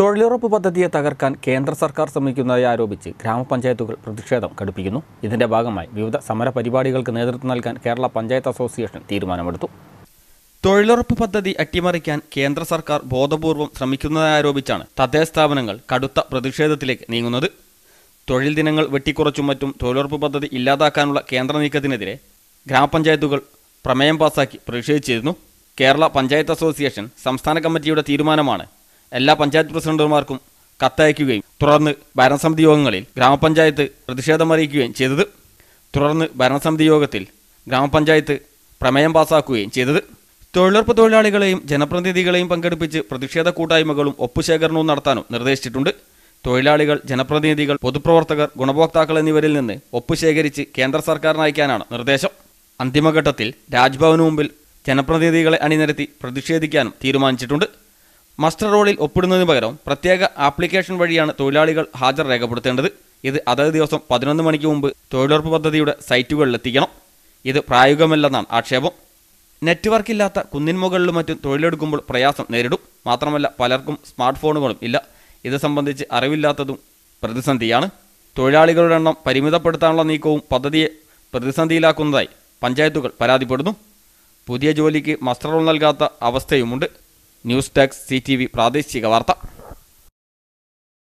തൊഴിലുറപ്പ് പദ്ധതിയെ തകർക്കാൻ കേന്ദ്ര സർക്കാർ ശ്രമിക്കുന്നതായി ആരോപിച്ച് ഗ്രാമപഞ്ചായത്തുകൾ പ്രതിഷേധം ഘടിപ്പിക്കുന്നു ഇതിന്റെ ഭാഗമായി വിവിധ സമര പരിപാടികൾക്ക് നേതൃത്വം നൽകാൻ കേരള പഞ്ചായത്ത് അസോസിയേഷൻ തീരുമാനമെടുത്തു തൊഴിലുറപ്പ് പദ്ധതി അട്ടിമറിക്കാൻ കേന്ദ്ര സർക്കാർ ബോധപൂർവം ശ്രമിക്കുന്നതായി ആരോപിച്ചാണ് തദ്ദേശ സ്ഥാപനങ്ങൾ കടുത്ത പ്രതിഷേധത്തിലേക്ക് നീങ്ങുന്നത് തൊഴിൽ ദിനങ്ങൾ വെട്ടിക്കുറച്ചും മറ്റും തൊഴിലുറപ്പ് പദ്ധതി ഇല്ലാതാക്കാനുള്ള കേന്ദ്ര നീക്കത്തിനെതിരെ ഗ്രാമപഞ്ചായത്തുകൾ പ്രമേയം പാസാക്കി പ്രതിഷേധിച്ചിരുന്നു കേരള പഞ്ചായത്ത് അസോസിയേഷൻ സംസ്ഥാന കമ്മിറ്റിയുടെ തീരുമാനമാണ് എല്ലാ പഞ്ചായത്ത് പ്രസിഡന്റുമാർക്കും കത്തയക്കുകയും തുടർന്ന് ഭരണസമിതി യോഗങ്ങളിൽ ഗ്രാമപഞ്ചായത്ത് പ്രതിഷേധം അറിയിക്കുകയും ചെയ്തത് തുടർന്ന് ഭരണസമിതി യോഗത്തിൽ ഗ്രാമപഞ്ചായത്ത് പ്രമേയം പാസാക്കുകയും ചെയ്തത് തൊഴിലുറപ്പ് തൊഴിലാളികളെയും ജനപ്രതിനിധികളെയും പങ്കെടുപ്പിച്ച് പ്രതിഷേധ കൂട്ടായ്മകളും ഒപ്പുശേഖരണവും നടത്താനും നിർദ്ദേശിച്ചിട്ടുണ്ട് തൊഴിലാളികൾ ജനപ്രതിനിധികൾ പൊതുപ്രവർത്തകർ ഗുണഭോക്താക്കൾ എന്നിവരിൽ നിന്ന് ഒപ്പുശേഖരിച്ച് കേന്ദ്ര സർക്കാരിന് അയക്കാനാണ് നിർദ്ദേശം അന്തിമഘട്ടത്തിൽ രാജ്ഭവന് മുമ്പിൽ ജനപ്രതിനിധികളെ അണിനിരത്തി പ്രതിഷേധിക്കാനും തീരുമാനിച്ചിട്ടുണ്ട് മസ്റ്റർ റോളിൽ ഒപ്പിടുന്നതിന് പകരം പ്രത്യേക ആപ്ലിക്കേഷൻ വഴിയാണ് തൊഴിലാളികൾ ഹാജർ രേഖപ്പെടുത്തേണ്ടത് ഇത് അതത് ദിവസം പതിനൊന്ന് മണിക്ക് മുമ്പ് തൊഴിലുറപ്പ് പദ്ധതിയുടെ സൈറ്റുകളിലെത്തിക്കണം ഇത് പ്രായോഗികമല്ലെന്നാണ് ആക്ഷേപം നെറ്റ്വർക്ക് ഇല്ലാത്ത കുന്നിൻമുകളിലും മറ്റും തൊഴിലെടുക്കുമ്പോൾ പ്രയാസം നേരിടും മാത്രമല്ല പലർക്കും സ്മാർട്ട് ഫോണുകളും ഇല്ല ഇത് സംബന്ധിച്ച് അറിവില്ലാത്തതും പ്രതിസന്ധിയാണ് തൊഴിലാളികളുടെ എണ്ണം പരിമിതപ്പെടുത്താനുള്ള നീക്കവും പദ്ധതിയെ പ്രതിസന്ധിയിലാക്കുന്നതായി പഞ്ചായത്തുകൾ പരാതിപ്പെടുന്നു പുതിയ ജോലിക്ക് മസ്റ്റർ റോൾ നൽകാത്ത അവസ്ഥയുമുണ്ട് ന്യൂസ് ഡെസ്ക് സി പ്രാദേശിക വാർത്ത